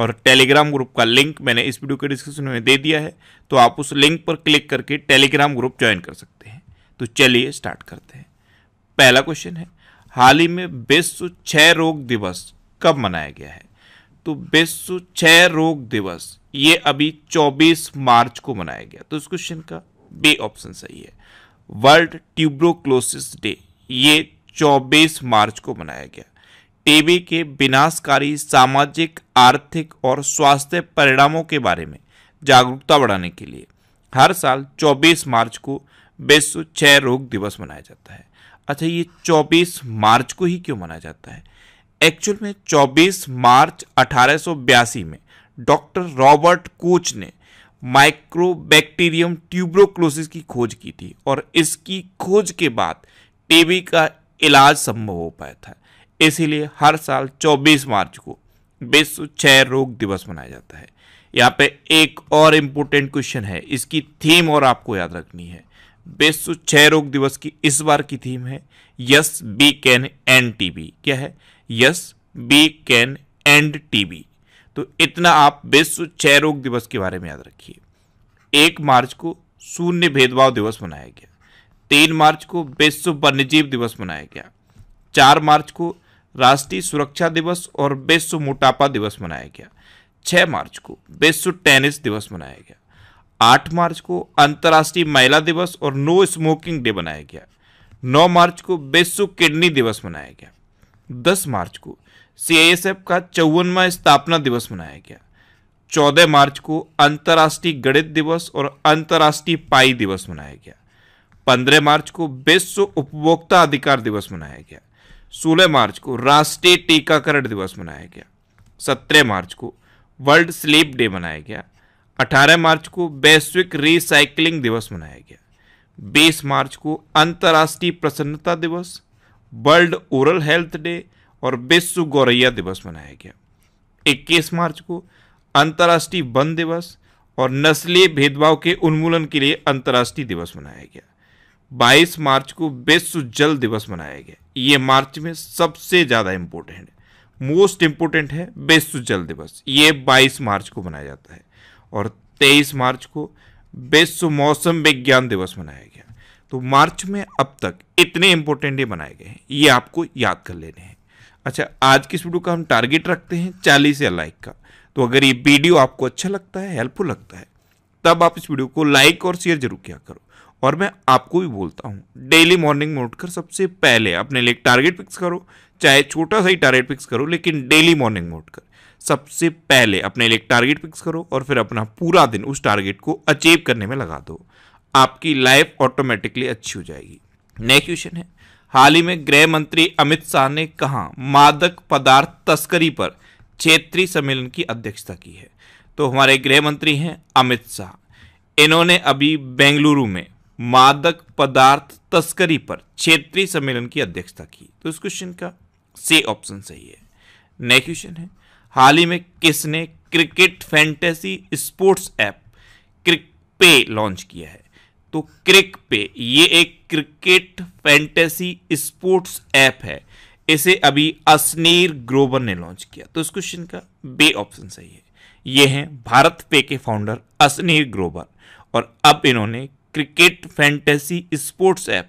और Telegram group का link मैंने इस वीडियो के डिस्क्रिप्शन में दे दिया है तो आप उस लिंक पर क्लिक करके टेलीग्राम ग्रुप ज्वाइन कर सकते हैं तो चलिए स्टार्ट करते हैं पहला क्वेश्चन है हाल ही में विश्व क्षय रोग दिवस कब मनाया गया है तो विश्व क्षय रोग दिवस ये अभी 24 मार्च को मनाया गया तो इस क्वेश्चन का बी ऑप्शन सही है वर्ल्ड ट्यूब्रोक्लोसिस डे ये 24 मार्च को मनाया गया टीबी के विनाशकारी सामाजिक आर्थिक और स्वास्थ्य परिणामों के बारे में जागरूकता बढ़ाने के लिए हर साल 24 मार्च को विश्व क्षय रोग दिवस मनाया जाता है अच्छा ये 24 मार्च को ही क्यों मनाया जाता है एक्चुअल में 24 मार्च अठारह में डॉक्टर रॉबर्ट कोच ने माइक्रोबैक्टीरियम ट्यूब्रोक्लोसिस की खोज की थी और इसकी खोज के बाद टीबी का इलाज संभव हो पाया था इसीलिए हर साल 24 मार्च को विश्व क्षय रोग दिवस मनाया जाता है यहाँ पे एक और इम्पोर्टेंट क्वेश्चन है इसकी थीम और आपको याद रखनी है विश्व क्षय रोग दिवस की इस बार की थीम है yes we can end TB क्या है yes we can end TB तो इतना आप विश्व क्षय रोग दिवस के बारे में याद रखिए एक मार्च को शून्य भेदभाव दिवस मनाया गया तीन मार्च को विश्व वन्यजीव दिवस मनाया गया चार मार्च को राष्ट्रीय सुरक्षा दिवस और विश्व मोटापा दिवस मनाया गया 6 मार्च को विश्व टेनिस दिवस मनाया गया 8 मार्च को अंतर्राष्ट्रीय महिला दिवस और नो स्मोकिंग डे मनाया गया 9 मार्च को विश्व किडनी दिवस मनाया गया 10 मार्च को सीआईएसएफ का चौवनवा स्थापना दिवस मनाया गया 14 मार्च को अंतर्राष्ट्रीय गणित दिवस और अंतर्राष्ट्रीय पाई दिवस मनाया गया 15 मार्च को विश्व उपभोक्ता अधिकार दिवस मनाया गया सोलह मार्च को राष्ट्रीय टीकाकरण दिवस मनाया गया सत्रह मार्च को वर्ल्ड स्लीप डे मनाया गया अठारह मार्च को वैश्विक रिसाइकलिंग दिवस मनाया गया बीस मार्च को अंतर्राष्ट्रीय प्रसन्नता दिवस वर्ल्ड ओरल हेल्थ डे और विश्व गौरैया दिवस मनाया गया इक्कीस मार्च को अंतर्राष्ट्रीय वन दिवस और नस्लीय भेदभाव के उन्मूलन के लिए अंतर्राष्ट्रीय दिवस मनाया गया 22 मार्च को विश्व जल दिवस मनाया गया ये मार्च में सबसे ज़्यादा इम्पोर्टेंट है मोस्ट इम्पोर्टेंट है विश्व जल दिवस ये 22 मार्च को मनाया जाता है और 23 मार्च को विश्व मौसम विज्ञान दिवस मनाया गया तो मार्च में अब तक इतने इम्पोर्टेंट ये बनाए गए हैं ये आपको याद कर लेने हैं अच्छा आज की इस वीडियो का हम टारगेट रखते हैं चालीस या लाइक का तो अगर ये वीडियो आपको अच्छा लगता है हेल्पफुल लगता है तब आप इस वीडियो को लाइक और शेयर जरूर किया करो और मैं आपको भी बोलता हूँ डेली मॉर्निंग में उठकर सबसे पहले अपने लिए टारगेट फिक्स करो चाहे छोटा सा ही टारगेट फिक्स करो लेकिन डेली मॉर्निंग में उठकर सबसे पहले अपने लिए टारगेट फिक्स करो और फिर अपना पूरा दिन उस टारगेट को अचीव करने में लगा दो आपकी लाइफ ऑटोमेटिकली अच्छी हो जाएगी नेक्स्ट क्वेश्चन है हाल ही में गृह मंत्री अमित शाह ने कहा मादक पदार्थ तस्करी पर क्षेत्रीय सम्मेलन की अध्यक्षता की है तो हमारे गृह मंत्री हैं अमित शाह इन्होंने अभी बेंगलुरु में मादक पदार्थ तस्करी पर क्षेत्रीय सम्मेलन की अध्यक्षता की तो इस क्वेश्चन का से ऑप्शन सही है नेक्स्ट क्वेश्चन है हाल ही में किसने cricket fantasy sports app CricPe launch किया है तो क्रिक पे ये एक क्रिकेट फैंटेसी स्पोर्ट्स ऐप है इसे अभी असनीर ग्रोवर ने लॉन्च किया तो इस क्वेश्चन का बे ऑप्शन सही है ये हैं भारत पे के फाउंडर असनीर ग्रोवर और अब इन्होंने cricket fantasy sports app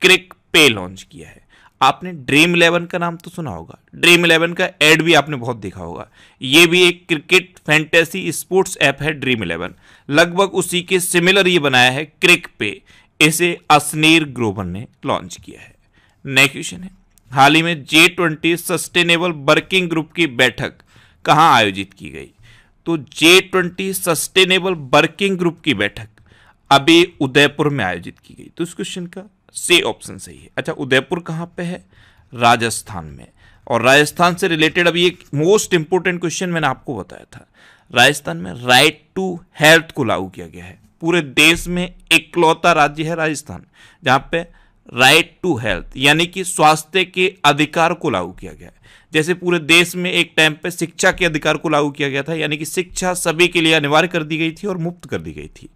CricPe launch किया है आपने ड्रीम इलेवन का नाम तो सुना होगा ड्रीम इलेवन का एड भी आपने बहुत देखा होगा ये भी एक क्रिकेट फैंटेसी स्पोर्ट्स ऐप है ड्रीम इलेवन लगभग उसी के सिमिलर ये बनाया है क्रिक पे इसे असनीर ग्रोवर ने लॉन्च किया है नेक्स्ट क्वेश्चन है हाल ही में G twenty sustainable working group की बैठक कहाँ आयोजित की गई तो G twenty sustainable working group की बैठक अभी उदयपुर में आयोजित की गई तो इस क्वेश्चन का से ऑप्शन सही है अच्छा उदयपुर कहाँ पे है राजस्थान में और राजस्थान से रिलेटेड अभी एक मोस्ट इंपॉर्टेंट क्वेश्चन मैंने आपको बताया था राजस्थान में राइट टू हेल्थ को लागू किया गया है पूरे देश में एकलौता राज्य है राजस्थान जहाँ पे राइट टू हेल्थ यानी कि स्वास्थ्य के अधिकार को लागू किया गया है जैसे पूरे देश में एक टाइम पे शिक्षा के अधिकार को लागू किया गया था यानी कि शिक्षा सभी के लिए अनिवार्य कर दी गई थी और मुफ्त कर दी गई थी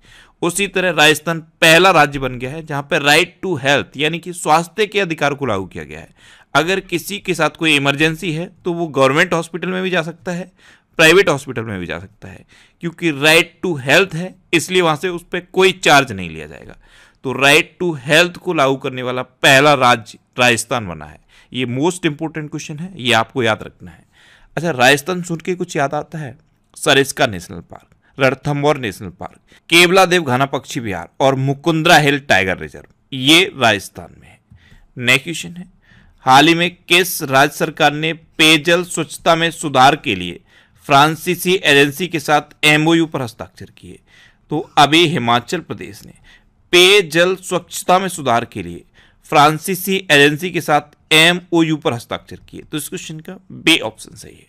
उसी तरह राजस्थान पहला राज्य बन गया है जहाँ पर राइट टू हेल्थ यानी कि स्वास्थ्य के अधिकार को लागू किया गया है अगर किसी के साथ कोई इमरजेंसी है तो वो गवर्नमेंट हॉस्पिटल में भी जा सकता है प्राइवेट हॉस्पिटल में भी जा सकता है क्योंकि राइट टू हेल्थ है इसलिए वहाँ से उस पर कोई चार्ज नहीं लिया जाएगा तो राइट टू हेल्थ को लागू करने वाला पहला राज्य राजस्थान बना है ये मोस्ट इंपॉर्टेंट क्वेश्चन है ये आपको याद रखना है अच्छा राजस्थान सुन के कुछ याद आता है Sariska national park Ranthambore national park Keoladeo Ghana पक्षी विहार और मुकुंद्रा हिल टाइगर रिजर्व ये राजस्थान में है नेक्स्ट क्वेश्चन है हाल ही में किस राज्य सरकार ने पेयजल स्वच्छता में सुधार के लिए फ्रांसीसी एजेंसी के साथ एमओयू पर हस्ताक्षर किए तो अभी हिमाचल प्रदेश ने पेयजल स्वच्छता में सुधार के लिए फ्रांसीसी एजेंसी के साथ एम ओ यू पर हस्ताक्षर किए तो इस क्वेश्चन का बे ऑप्शन सही है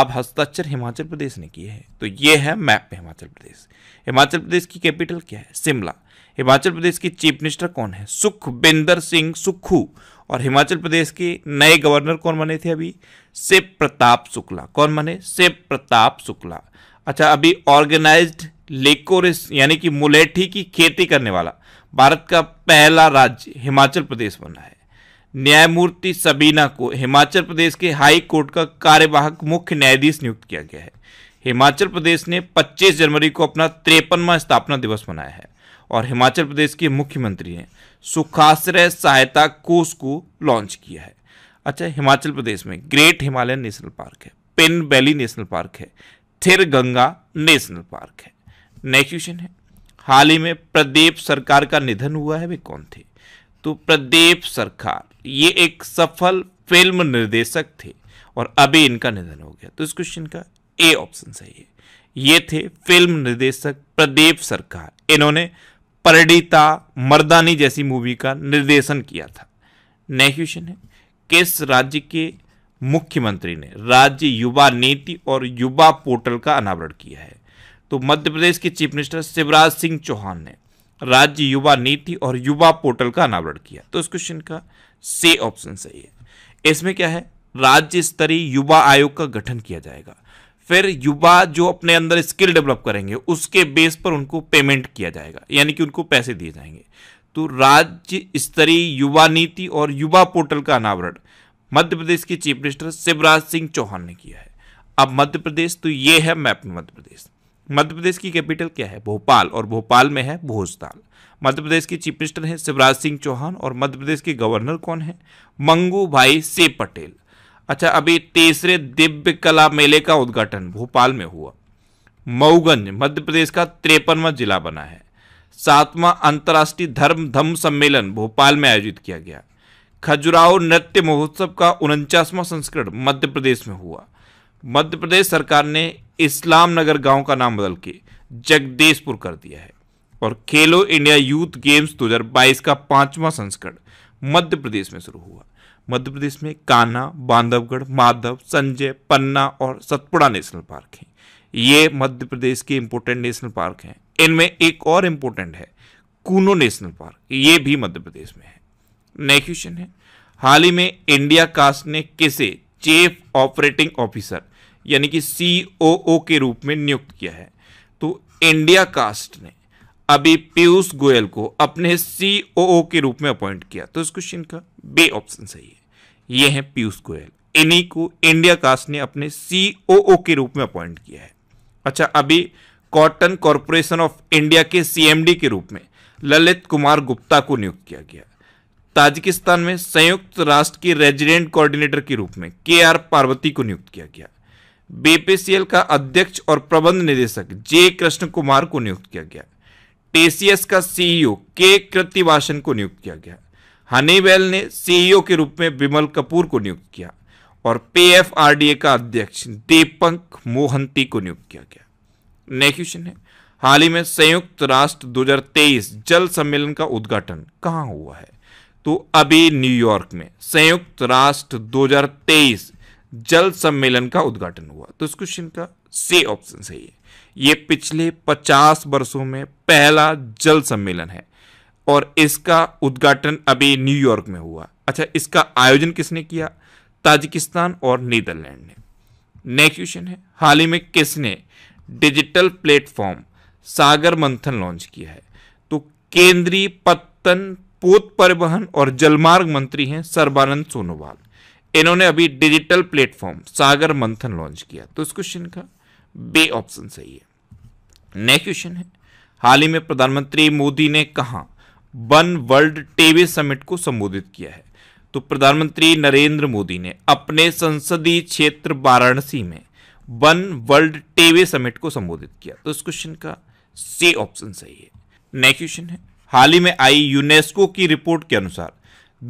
अब हस्ताक्षर हिमाचल प्रदेश ने किए हैं तो ये है मैप में हिमाचल प्रदेश हिमाचल प्रदेश की कैपिटल क्या है शिमला हिमाचल प्रदेश के चीफ मिनिस्टर कौन है सुखबिंदर सिंह सुखू और हिमाचल प्रदेश के नए गवर्नर कौन बने थे अभी शिव प्रताप शुक्ला कौन बने शिव प्रताप शुक्ला अच्छा अभी ऑर्गेनाइज्ड लेकोरिस यानी कि मुलेठी की खेती करने वाला भारत का पहला राज्य हिमाचल प्रदेश बना है न्यायमूर्ति सबीना को हिमाचल प्रदेश के हाई कोर्ट का कार्यवाहक मुख्य न्यायाधीश नियुक्त किया गया है हिमाचल प्रदेश ने 25 जनवरी को अपना त्रेपनवा स्थापना दिवस मनाया है और हिमाचल प्रदेश के मुख्यमंत्री ने सुखाश्रय सहायता कोष को लॉन्च किया है अच्छा हिमाचल प्रदेश में ग्रेट हिमालयन नेशनल पार्क है पिन वैली नेशनल पार्क है थिर गंगा नेशनल पार्क है नेक्स्ट क्वेश्चन है हाल ही में प्रदीप सरकार का निधन हुआ है वे कौन थे तो प्रदीप सरकार ये एक सफल फिल्म निर्देशक थे और अभी इनका निधन हो गया तो इस क्वेश्चन का ए ऑप्शन सही है ये थे फिल्म निर्देशक प्रदीप सरकार इन्होंने परडिता मर्दानी जैसी मूवी का निर्देशन किया था नेक्स्ट क्वेश्चन है किस राज्य के मुख्यमंत्री ने राज्य युवा नीति और युवा पोर्टल का अनावरण किया है तो मध्य प्रदेश के चीफ मिनिस्टर शिवराज सिंह चौहान ने राज्य युवा नीति और युवा पोर्टल का अनावरण किया तो इस क्वेश्चन का से ऑप्शन सही है इसमें क्या है राज्य स्तरीय युवा आयोग का गठन किया जाएगा फिर युवा जो अपने अंदर स्किल डेवलप करेंगे उसके बेस पर उनको पेमेंट किया जाएगा यानी कि उनको पैसे दिए जाएंगे तो राज्य स्तरीय युवा नीति और युवा पोर्टल का अनावरण मध्य प्रदेश के चीफ मिनिस्टर शिवराज सिंह चौहान ने किया है अब मध्य प्रदेश तो ये है मैप मध्य प्रदेश मध्य प्रदेश की कैपिटल क्या है भोपाल और भोपाल में है भोजताल मध्य प्रदेश के चीफ मिनिस्टर हैं शिवराज सिंह चौहान और मध्य प्रदेश के गवर्नर कौन है मंगू भाई से पटेल अच्छा अभी तीसरे दिव्य कला मेले का उद्घाटन भोपाल में हुआ मऊगंज मध्य प्रदेश का तिरपनवा जिला बना है सातवां अंतर्राष्ट्रीय धर्म धम सम्मेलन भोपाल में आयोजित किया गया खजुराहो नृत्य महोत्सव का उनचासवां संस्करण मध्य प्रदेश में हुआ मध्य प्रदेश सरकार ने इस्लाम नगर गांव का नाम बदल के जगदेशपुर कर दिया है और खेलो इंडिया यूथ गेम्स 2022 का पांचवा संस्करण मध्य प्रदेश में शुरू हुआ मध्य प्रदेश में काना बांधवगढ़ माधव संजय पन्ना और सतपुड़ा नेशनल पार्क हैं ये मध्य प्रदेश के इंपोर्टेंट नेशनल पार्क हैं इनमें एक और इंपोर्टेंट है कूनो नेशनल पार्क ये भी मध्य प्रदेश में है नेक्स्ट क्वेश्चन है हाल ही में इंडिया कास्ट ने किसे चीफ ऑपरेटिंग ऑफिसर यानी कि सी ओ ओ के रूप में नियुक्त किया है तो इंडिया कास्ट ने अभी पीयूष गोयल को अपने सी ओ ओ के रूप में अपॉइंट किया तो इस क्वेश्चन का बे ऑप्शन सही है ये है पीयूष गोयल इन्हीं को इंडिया कास्ट ने अपने सी ओ ओ के रूप में अपॉइंट किया है अच्छा अभी कॉटन कॉरपोरेशन ऑफ इंडिया के सीएमडी के रूप में ललित कुमार गुप्ता को नियुक्त किया गया ताजिकिस्तान में संयुक्त राष्ट्र के रेजिडेंट कोऑर्डिनेटर के रूप में के आर पार्वती को नियुक्त किया गया बीपीसीएल का अध्यक्ष और प्रबंध निदेशक जे कृष्ण कुमार को नियुक्त किया गया टीसीएस का सीईओ e के कृतिवासन को नियुक्त किया गया हनीवेल ने सीईओ e के रूप में विमल कपूर को नियुक्त किया और पीएफआरडीए का अध्यक्ष दीपंक मोहंती को नियुक्त किया गया नेक्स्ट क्वेश्चन है हाल ही में संयुक्त राष्ट्र 2023 जल सम्मेलन का उद्घाटन कहाँ हुआ है तो अभी न्यूयॉर्क में संयुक्त राष्ट्र 2023 जल सम्मेलन का उद्घाटन हुआ तो इस क्वेश्चन का से ऑप्शन सही है ये पिछले 50 वर्षों में पहला जल सम्मेलन है और इसका उद्घाटन अभी न्यूयॉर्क में हुआ अच्छा इसका आयोजन किसने किया ताजिकिस्तान और नीदरलैंड ने नेक्स्ट क्वेश्चन है हाल ही में किसने डिजिटल प्लेटफॉर्म सागर मंथन लॉन्च किया है तो केंद्रीय पत्तन पोत परिवहन और जलमार्ग मंत्री हैं सर्बानंद सोनोवाल इन्होंने अभी डिजिटल प्लेटफॉर्म सागर मंथन लॉन्च किया तो इस क्वेश्चन का बे ऑप्शन सही है नेक्स्ट क्वेश्चन है हाल ही में प्रधानमंत्री मोदी ने कहा वन वर्ल्ड टीवी समिट को संबोधित किया है तो प्रधानमंत्री नरेंद्र मोदी ने अपने संसदीय क्षेत्र वाराणसी में वन वर्ल्ड टेवे समिट को संबोधित किया तो इस क्वेश्चन का सी ऑप्शन सही है नेक्स्ट क्वेश्चन है हाल ही में आई यूनेस्को की रिपोर्ट के अनुसार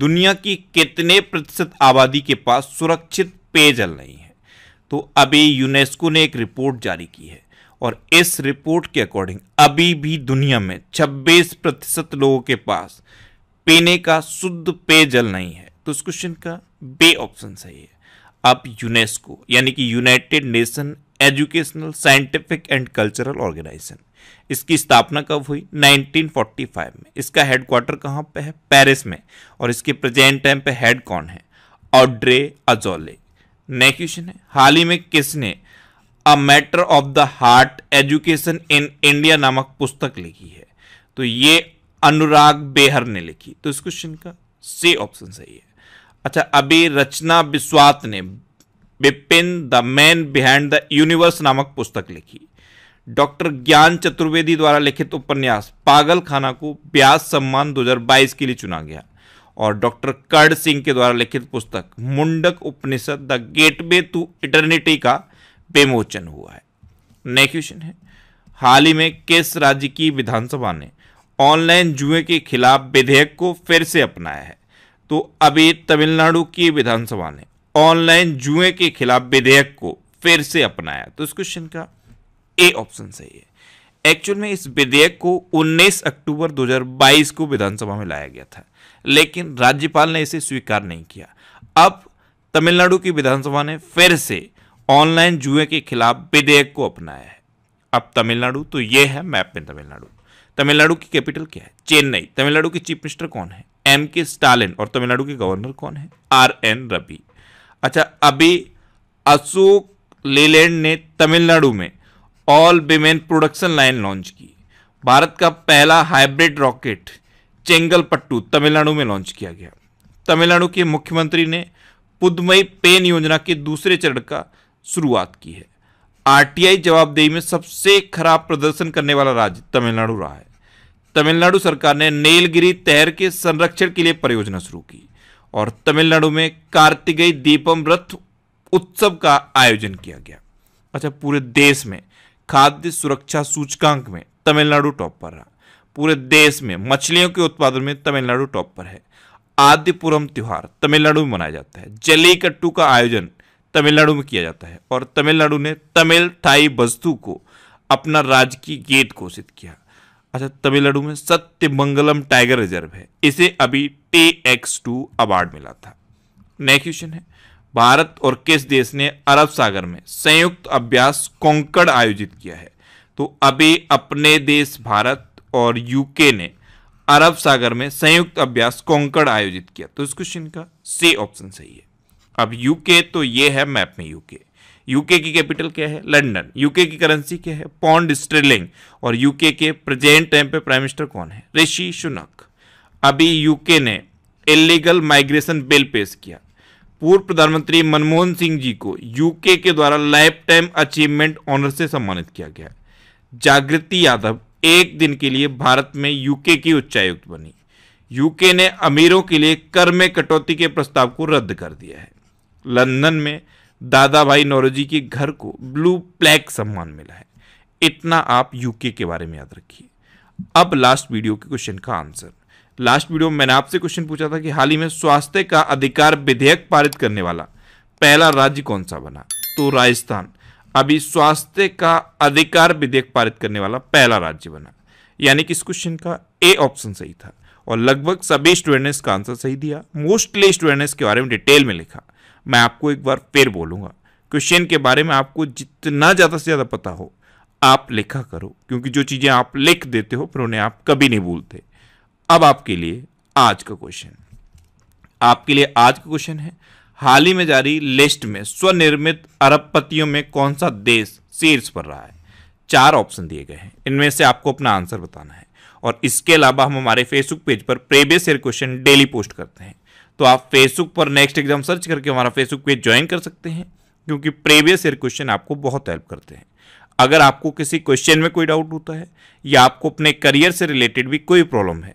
दुनिया की कितने प्रतिशत आबादी के पास सुरक्षित पेयजल नहीं है तो अभी यूनेस्को ने एक रिपोर्ट जारी की है और इस रिपोर्ट के अकॉर्डिंग अभी भी दुनिया में 26 प्रतिशत लोगों के पास पीने का शुद्ध पेयजल नहीं है तो इस क्वेश्चन का बे ऑप्शन सही है अब यूनेस्को यानी कि United Nation educational scientific and cultural organization इसकी स्थापना कब हुई 1945 में इसका हेडक्वार्टर कहाँ पे है पेरिस में और इसके प्रेजेंट टाइम पे हेड कौन है ऑड्रे अजोले नेक्स्ट क्वेश्चन है हाल ही में किसने a matter of the heart education in India नामक पुस्तक लिखी है तो ये अनुराग बेहर ने लिखी तो इस क्वेश्चन का सी ऑप्शन सही है अच्छा अभी रचना विश्वात ने Bipin the man behind the universe नामक पुस्तक लिखी डॉक्टर ज्ञान चतुर्वेदी द्वारा लिखित उपन्यास पागल खाना को ब्यास सम्मान 2022 के लिए चुना गया और डॉक्टर कर्ण सिंह के द्वारा लिखित पुस्तक Mundaka Upanishad the gateway to eternity का विमोचन हुआ है नेक्स्ट क्वेश्चन है हाल ही में किस राज्य की विधानसभा ने ऑनलाइन जुए के खिलाफ विधेयक को फिर से अपनाया है तो अभी तमिलनाडु की विधानसभा ने ऑनलाइन जुए के खिलाफ विधेयक को फिर से अपनाया तो इस क्वेश्चन का ए ऑप्शन सही है एक्चुअल में इस विधेयक को 19 अक्टूबर 2022 को विधानसभा में लाया गया था लेकिन राज्यपाल ने इसे स्वीकार नहीं किया अब तमिलनाडु की विधानसभा ने फिर से ऑनलाइन जुए के खिलाफ विधेयक को अपनाया है अब तमिलनाडु तो यह है मैप में तमिलनाडु तमिलनाडु की कैपिटल क्या है चेन्नई तमिलनाडु के चीफ मिनिस्टर कौन है एम के स्टालिन और तमिलनाडु के गवर्नर कौन है आर एन रवि अच्छा अभी अशोक लेलैंड ने तमिलनाडु में all women production line launch की भारत का पहला हाइब्रिड रॉकेट चेंगलपट्टू तमिलनाडु में लॉन्च किया गया तमिलनाडु के मुख्यमंत्री ने पुदमई पेन योजना के दूसरे चरण का शुरुआत की है आरटीआई जवाबदेही में सबसे खराब प्रदर्शन करने वाला राज्य तमिलनाडु रहा है तमिलनाडु सरकार ने नीलगिरी तहर के संरक्षण के लिए परियोजना शुरू की और तमिलनाडु में कार्तिकेय दीपम रथ उत्सव का आयोजन किया गया अच्छा पूरे देश में खाद्य सुरक्षा सूचकांक में तमिलनाडु टॉप पर रहा पूरे देश में मछलियों के उत्पादन में तमिलनाडु टॉप पर है आदिपुरम त्यौहार तमिलनाडु में मनाया जाता है जलीकट्टू का आयोजन तमिलनाडु में किया जाता है और तमिलनाडु ने तमिल थाई वस्तु को अपना राजकीय गेट घोषित किया अच्छा तमिलनाडु में सत्यमंगलम टाइगर रिजर्व है इसे अभी टी एक्स टू अवार्ड मिला था नेक्स्ट क्वेश्चन है भारत और किस देश ने अरब सागर में संयुक्त अभ्यास कोंकण आयोजित किया है तो अभी अपने देश भारत और यूके ने अरब सागर में संयुक्त अभ्यास कोंकण आयोजित किया तो इस क्वेश्चन का सी ऑप्शन सही है अब यूके तो ये है मैप में यूके यूके की कैपिटल क्या है लंदन यूके की करेंसी क्या है पौंड स्ट्रेलिंग और यूके के प्रेजेंट टाइम पे प्राइम मिनिस्टर कौन है ऋषि सुनक अभी यूके ने इलीगल माइग्रेशन बिल पेश किया पूर्व प्रधानमंत्री मनमोहन सिंह जी को यूके के द्वारा लाइफ टाइम अचीवमेंट ऑनर से सम्मानित किया गया जागृति यादव एक दिन के लिए भारत में यूके की उच्चायुक्त बनी यूके ने अमीरों के लिए कर में कटौती के प्रस्ताव को रद्द कर दिया है लंदन में दादा भाई नौरोजी के घर को ब्लू प्लैक सम्मान मिला है इतना आप यूके के बारे में याद रखिए अब लास्ट वीडियो के क्वेश्चन का आंसर लास्ट वीडियो में मैंने आपसे क्वेश्चन पूछा था कि हाल ही में स्वास्थ्य का अधिकार विधेयक पारित करने वाला पहला राज्य कौन सा बना तो राजस्थान अभी स्वास्थ्य का अधिकार विधेयक पारित करने वाला पहला राज्य बना यानी कि इस क्वेश्चन का ए ऑप्शन सही था और लगभग सभी स्टूडेंट ने इसका आंसर सही दिया मोस्टली स्टूडेंट ने इसके बारे में डिटेल में लिखा मैं आपको एक बार फिर बोलूंगा क्वेश्चन के बारे में आपको जितना ज़्यादा से ज़्यादा पता हो आप लिखा करो क्योंकि जो चीज़ें आप लिख देते हो फिर उन्हें आप कभी नहीं भूलते अब आपके लिए आज का क्वेश्चन आपके लिए आज का क्वेश्चन है हाल ही में जारी लिस्ट में स्वनिर्मित अरबपतियों में कौन सा देश शीर्ष पर रहा है चार ऑप्शन दिए गए हैं इनमें से आपको अपना आंसर बताना है और इसके अलावा हम हमारे फेसबुक पेज पर previous year question daily post करते हैं तो आप फेसबुक पर नेक्स्ट एग्जाम सर्च करके हमारा फेसबुक पेज ज्वाइन कर सकते हैं क्योंकि प्रीवियस ईयर क्वेश्चन आपको बहुत हेल्प करते हैं अगर आपको किसी क्वेश्चन में कोई डाउट होता है या आपको अपने करियर से रिलेटेड भी कोई प्रॉब्लम है